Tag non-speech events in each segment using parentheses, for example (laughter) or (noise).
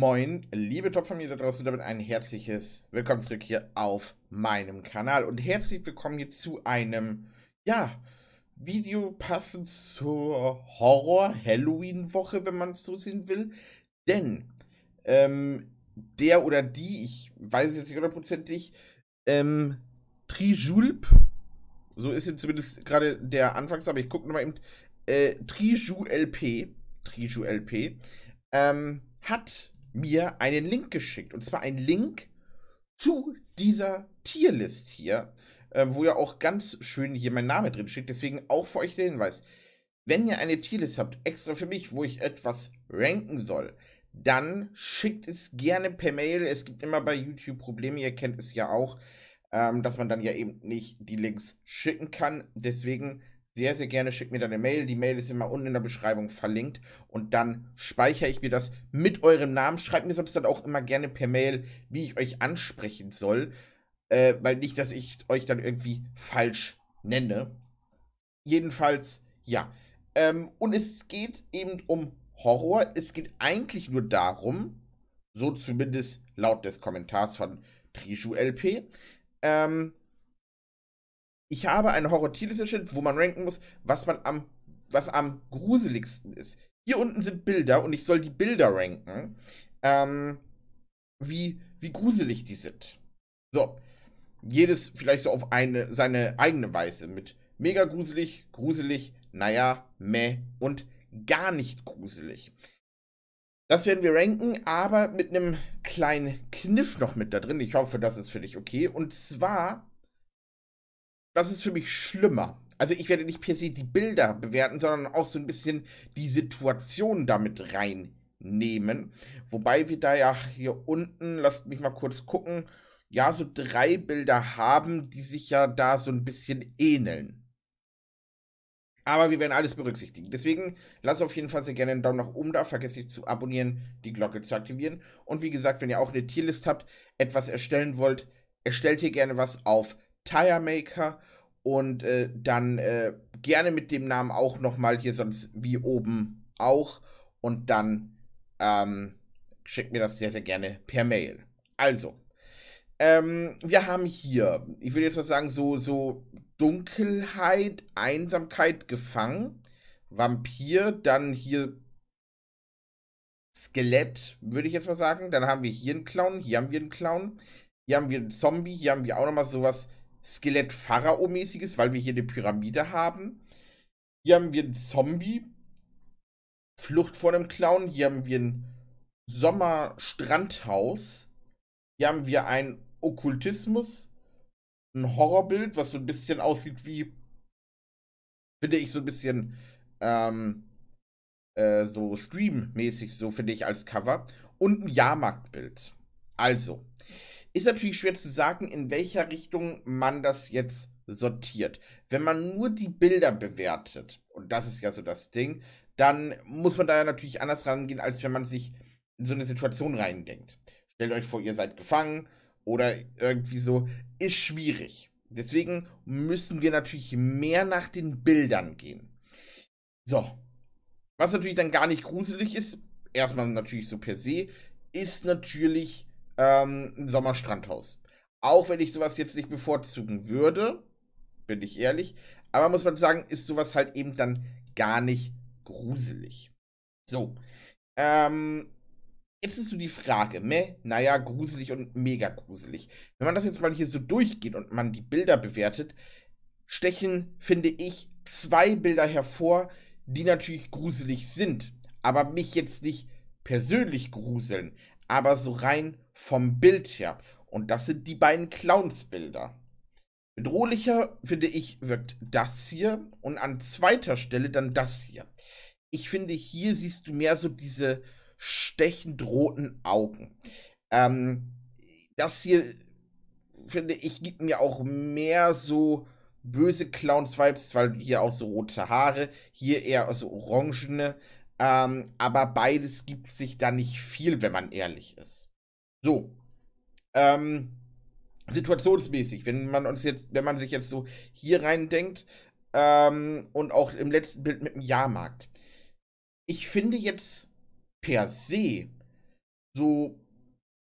Moin, liebe Topfamilie da draußen, damit ein herzliches Willkommen zurück hier auf meinem Kanal und herzlich willkommen hier zu einem, ja, Video passend zur Horror-Halloween-Woche, wenn man es so sehen will, denn ähm, der oder die, ich weiß jetzt nicht hundertprozentig, ähm, Trijulp, so ist jetzt zumindest gerade der Anfangs, aber ich gucke nochmal eben, äh, Triju LP, Triju LP, ähm, hat mir einen Link geschickt. Und zwar einen Link zu dieser Tierlist hier, äh, wo ja auch ganz schön hier mein Name drin steht. Deswegen auch für euch der Hinweis. Wenn ihr eine Tierlist habt, extra für mich, wo ich etwas ranken soll, dann schickt es gerne per Mail. Es gibt immer bei YouTube Probleme, ihr kennt es ja auch, ähm, dass man dann ja eben nicht die Links schicken kann. Deswegen sehr, sehr gerne. Schickt mir deine Mail. Die Mail ist immer unten in der Beschreibung verlinkt. Und dann speichere ich mir das mit eurem Namen. Schreibt mir sonst dann auch immer gerne per Mail, wie ich euch ansprechen soll. Äh, weil nicht, dass ich euch dann irgendwie falsch nenne. Jedenfalls, ja. Ähm, und es geht eben um Horror. Es geht eigentlich nur darum, so zumindest laut des Kommentars von Triju LP, ähm, ich habe eine Horror-Tier-Liste, wo man ranken muss, was man am, was am gruseligsten ist. Hier unten sind Bilder und ich soll die Bilder ranken, ähm, wie, wie gruselig die sind. So. Jedes vielleicht so auf eine, seine eigene Weise mit mega gruselig, gruselig, naja, meh und gar nicht gruselig. Das werden wir ranken, aber mit einem kleinen Kniff noch mit da drin. Ich hoffe, das ist für dich okay. Und zwar das ist für mich schlimmer. Also ich werde nicht per se die Bilder bewerten, sondern auch so ein bisschen die Situation damit reinnehmen. Wobei wir da ja hier unten, lasst mich mal kurz gucken, ja so drei Bilder haben, die sich ja da so ein bisschen ähneln. Aber wir werden alles berücksichtigen. Deswegen lasst auf jeden Fall sehr gerne einen Daumen nach oben da. Vergesst nicht zu abonnieren, die Glocke zu aktivieren. Und wie gesagt, wenn ihr auch eine Tierlist habt, etwas erstellen wollt, erstellt hier gerne was auf Tire Maker. Und äh, dann äh, gerne mit dem Namen auch nochmal hier sonst wie oben auch. Und dann ähm, schickt mir das sehr, sehr gerne per Mail. Also, ähm, wir haben hier, ich würde jetzt mal sagen, so, so Dunkelheit, Einsamkeit gefangen. Vampir, dann hier Skelett, würde ich jetzt mal sagen. Dann haben wir hier einen Clown, hier haben wir einen Clown, hier haben wir einen Zombie, hier haben wir auch nochmal sowas Skelett-Pharao-mäßiges, weil wir hier eine Pyramide haben. Hier haben wir einen Zombie. Flucht vor einem Clown. Hier haben wir ein Sommerstrandhaus. Hier haben wir ein Okkultismus. Ein Horrorbild, was so ein bisschen aussieht wie. Finde ich so ein bisschen. Ähm, äh, so Scream-mäßig, so finde ich als Cover. Und ein Jahrmarktbild. Also. Ist natürlich schwer zu sagen, in welcher Richtung man das jetzt sortiert. Wenn man nur die Bilder bewertet, und das ist ja so das Ding, dann muss man da ja natürlich anders rangehen, als wenn man sich in so eine Situation reindenkt. Stellt euch vor, ihr seid gefangen oder irgendwie so. Ist schwierig. Deswegen müssen wir natürlich mehr nach den Bildern gehen. So. Was natürlich dann gar nicht gruselig ist, erstmal natürlich so per se, ist natürlich ähm, Sommerstrandhaus. Auch wenn ich sowas jetzt nicht bevorzugen würde, bin ich ehrlich. Aber muss man sagen, ist sowas halt eben dann gar nicht gruselig. So. Ähm, jetzt ist so die Frage, meh, ne? naja, gruselig und mega gruselig. Wenn man das jetzt mal hier so durchgeht und man die Bilder bewertet, stechen, finde ich, zwei Bilder hervor, die natürlich gruselig sind, aber mich jetzt nicht persönlich gruseln, aber so rein vom Bild her. Und das sind die beiden Clowns-Bilder. Bedrohlicher, finde ich, wirkt das hier und an zweiter Stelle dann das hier. Ich finde, hier siehst du mehr so diese stechend roten Augen. Ähm, das hier, finde ich, gibt mir auch mehr so böse Clowns-Vibes, weil hier auch so rote Haare, hier eher so orangene. Ähm, aber beides gibt sich da nicht viel, wenn man ehrlich ist. So. Ähm, situationsmäßig, wenn man uns jetzt, wenn man sich jetzt so hier rein denkt, ähm, und auch im letzten Bild mit dem Jahrmarkt. Ich finde jetzt per se so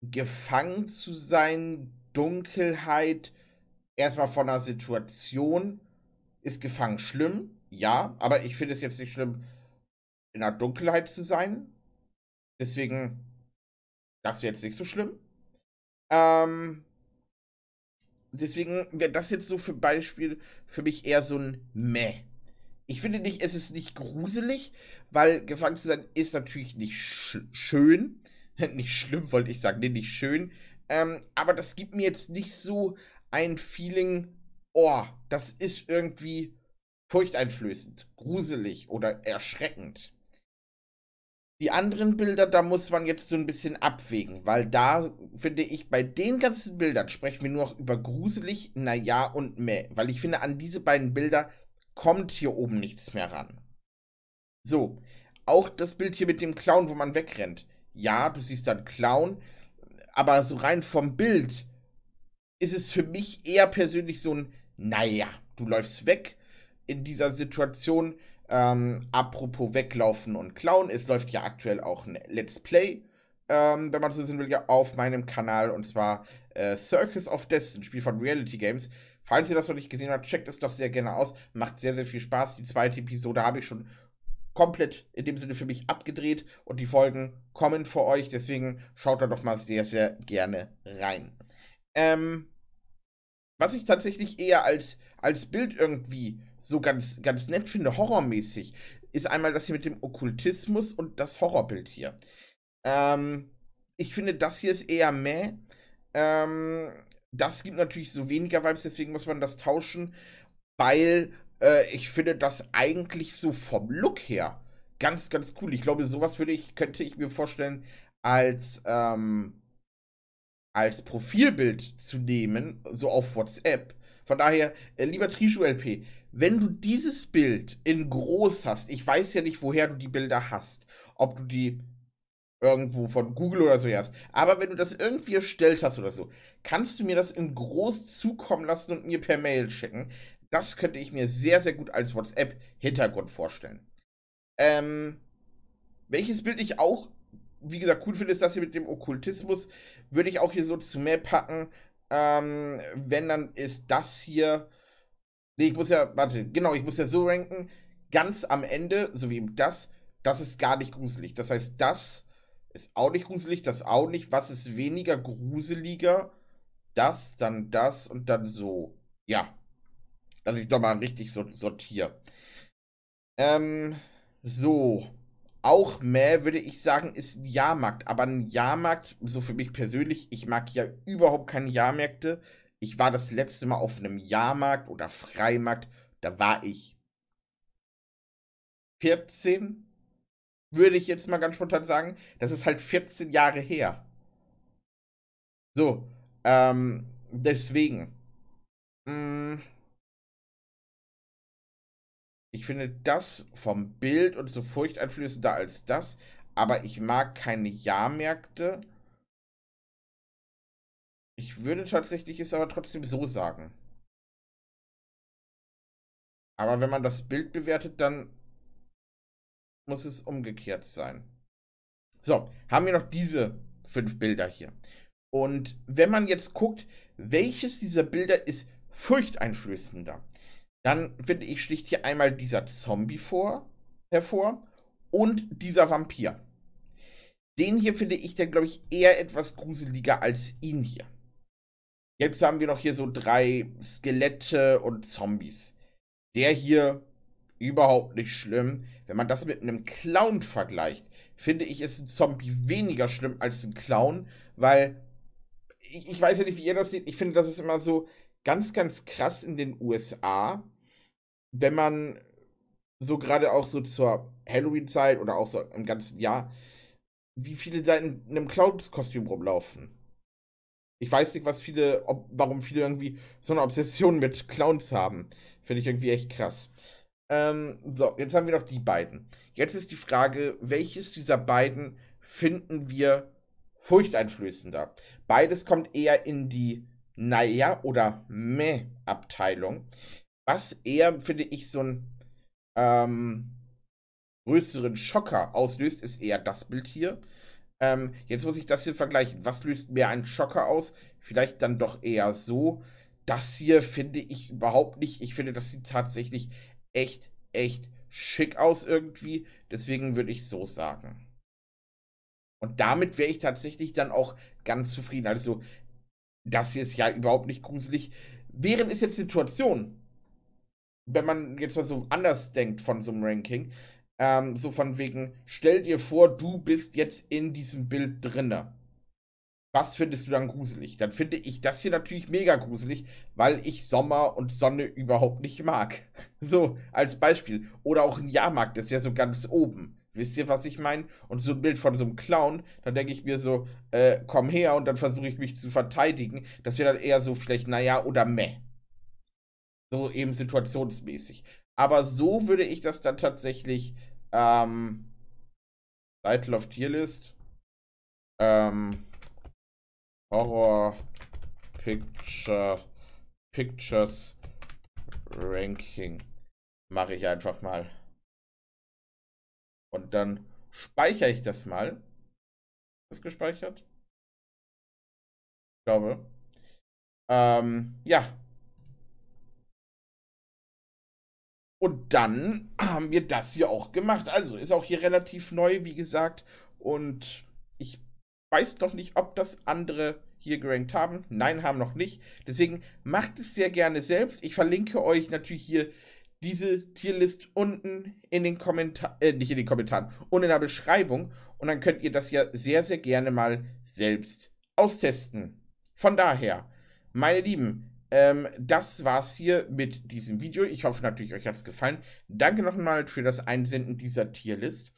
gefangen zu sein, Dunkelheit, erstmal von einer Situation, ist gefangen schlimm, ja, aber ich finde es jetzt nicht schlimm, in der Dunkelheit zu sein. Deswegen das wäre jetzt nicht so schlimm. Ähm, deswegen wäre das jetzt so für Beispiel für mich eher so ein Meh. Ich finde nicht, es ist nicht gruselig, weil gefangen zu sein ist natürlich nicht sch schön. (laughs) nicht schlimm, wollte ich sagen, nee, nicht schön. Ähm, aber das gibt mir jetzt nicht so ein Feeling, oh, das ist irgendwie furchteinflößend, gruselig oder erschreckend. Die anderen Bilder, da muss man jetzt so ein bisschen abwägen, weil da finde ich, bei den ganzen Bildern sprechen wir nur noch über gruselig, naja und meh, weil ich finde, an diese beiden Bilder kommt hier oben nichts mehr ran. So, auch das Bild hier mit dem Clown, wo man wegrennt. Ja, du siehst da einen Clown, aber so rein vom Bild ist es für mich eher persönlich so ein, naja, du läufst weg in dieser Situation ähm, apropos weglaufen und klauen, es läuft ja aktuell auch ein Let's Play, ähm, wenn man so sehen will, ja, auf meinem Kanal und zwar äh, Circus of Death, ein Spiel von Reality Games. Falls ihr das noch nicht gesehen habt, checkt es doch sehr gerne aus. Macht sehr, sehr viel Spaß. Die zweite Episode habe ich schon komplett in dem Sinne für mich abgedreht und die Folgen kommen für euch. Deswegen schaut da doch mal sehr, sehr gerne rein. Ähm, was ich tatsächlich eher als, als Bild irgendwie so ganz, ganz nett finde, horrormäßig, ist einmal das hier mit dem Okkultismus und das Horrorbild hier. Ähm, ich finde, das hier ist eher meh. Ähm, das gibt natürlich so weniger Vibes, deswegen muss man das tauschen, weil äh, ich finde das eigentlich so vom Look her ganz, ganz cool. Ich glaube, sowas würde ich, könnte ich mir vorstellen, als, ähm, als Profilbild zu nehmen, so auf WhatsApp von daher, äh, lieber Trishu-LP, wenn du dieses Bild in groß hast, ich weiß ja nicht, woher du die Bilder hast, ob du die irgendwo von Google oder so hast, aber wenn du das irgendwie erstellt hast oder so, kannst du mir das in groß zukommen lassen und mir per Mail schicken. Das könnte ich mir sehr, sehr gut als WhatsApp-Hintergrund vorstellen. Ähm, welches Bild ich auch, wie gesagt, cool finde, ist das hier mit dem Okkultismus. Würde ich auch hier so zu mehr packen. Ähm, wenn, dann ist das hier. Nee, ich muss ja, warte, genau, ich muss ja so ranken. Ganz am Ende, so wie das, das ist gar nicht gruselig. Das heißt, das ist auch nicht gruselig, das auch nicht. Was ist weniger gruseliger? Das, dann das und dann so. Ja. Dass ich doch mal richtig sortiere. Ähm, so auch mehr, würde ich sagen, ist ein Jahrmarkt. Aber ein Jahrmarkt, so für mich persönlich, ich mag ja überhaupt keine Jahrmärkte. Ich war das letzte Mal auf einem Jahrmarkt oder Freimarkt, da war ich 14, würde ich jetzt mal ganz spontan sagen. Das ist halt 14 Jahre her. So, ähm, deswegen. Mh, mm, ich finde das vom Bild und so furchteinflößender als das, aber ich mag keine Jahrmärkte. Ich würde tatsächlich es aber trotzdem so sagen. Aber wenn man das Bild bewertet, dann muss es umgekehrt sein. So, haben wir noch diese fünf Bilder hier. Und wenn man jetzt guckt, welches dieser Bilder ist furchteinflößender, dann finde ich, sticht hier einmal dieser Zombie vor, hervor und dieser Vampir. Den hier finde ich dann, glaube ich, eher etwas gruseliger als ihn hier. Jetzt haben wir noch hier so drei Skelette und Zombies. Der hier überhaupt nicht schlimm. Wenn man das mit einem Clown vergleicht, finde ich, ist ein Zombie weniger schlimm als ein Clown, weil ich, ich weiß ja nicht, wie ihr das seht. Ich finde, das ist immer so ganz, ganz krass in den USA, wenn man so gerade auch so zur Halloween-Zeit oder auch so im ganzen Jahr, wie viele da in einem clowns kostüm rumlaufen. Ich weiß nicht, was viele, ob, warum viele irgendwie so eine Obsession mit Clowns haben. Finde ich irgendwie echt krass. Ähm, so, jetzt haben wir noch die beiden. Jetzt ist die Frage, welches dieser beiden finden wir furchteinflößender? Beides kommt eher in die Naja oder Meh-Abteilung was eher, finde ich, so einen ähm, größeren Schocker auslöst, ist eher das Bild hier. Ähm, jetzt muss ich das hier vergleichen. Was löst mehr einen Schocker aus? Vielleicht dann doch eher so. Das hier finde ich überhaupt nicht. Ich finde, das sieht tatsächlich echt, echt schick aus irgendwie. Deswegen würde ich so sagen. Und damit wäre ich tatsächlich dann auch ganz zufrieden. Also, das hier ist ja überhaupt nicht gruselig. Wären es jetzt Situationen, wenn man jetzt mal so anders denkt von so einem Ranking, ähm, so von wegen, stell dir vor, du bist jetzt in diesem Bild drinne. Was findest du dann gruselig? Dann finde ich das hier natürlich mega gruselig, weil ich Sommer und Sonne überhaupt nicht mag. (laughs) So, als Beispiel. Oder auch ein Jahrmarkt ist ja so ganz oben. Wisst ihr, was ich meine? Und so ein Bild von so einem Clown, da denke ich mir so, äh, komm her und dann versuche ich mich zu verteidigen. Das wäre dann eher so vielleicht, naja, oder meh. So eben situationsmäßig. Aber so würde ich das dann tatsächlich. Ähm, Title of Tierlist. Ähm, Horror Picture Pictures Ranking. Mache ich einfach mal. Und dann speichere ich das mal. Ist gespeichert? Ich glaube. Ähm, ja, Und dann haben wir das hier auch gemacht. Also ist auch hier relativ neu, wie gesagt. Und ich weiß noch nicht, ob das andere hier gerankt haben. Nein, haben noch nicht. Deswegen macht es sehr gerne selbst. Ich verlinke euch natürlich hier diese Tierlist unten in den Kommentaren, äh, nicht in den Kommentaren, unten in der Beschreibung. Und dann könnt ihr das ja sehr, sehr gerne mal selbst austesten. Von daher, meine Lieben, ähm, das war's hier mit diesem Video. Ich hoffe natürlich, euch hat es gefallen. Danke nochmal für das Einsenden dieser Tierlist.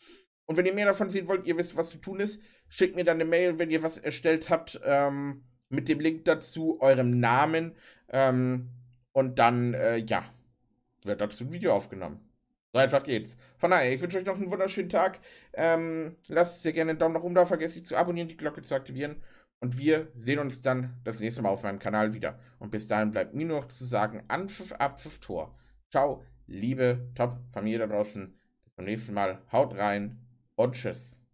Und wenn ihr mehr davon sehen wollt, ihr wisst, was zu tun ist, schickt mir dann eine Mail, wenn ihr was erstellt habt, ähm, mit dem Link dazu, eurem Namen. Ähm, und dann, äh, ja, wird dazu ein Video aufgenommen. So einfach geht's. Von daher, ich wünsche euch noch einen wunderschönen Tag. Ähm, lasst sehr gerne einen Daumen nach oben da, vergesst nicht zu abonnieren, die Glocke zu aktivieren. Und wir sehen uns dann das nächste Mal auf meinem Kanal wieder. Und bis dahin bleibt mir nur noch zu sagen, Anpfiff, Abpfiff, Tor. Ciao, liebe Top-Familie da draußen. Bis zum nächsten Mal. Haut rein und tschüss.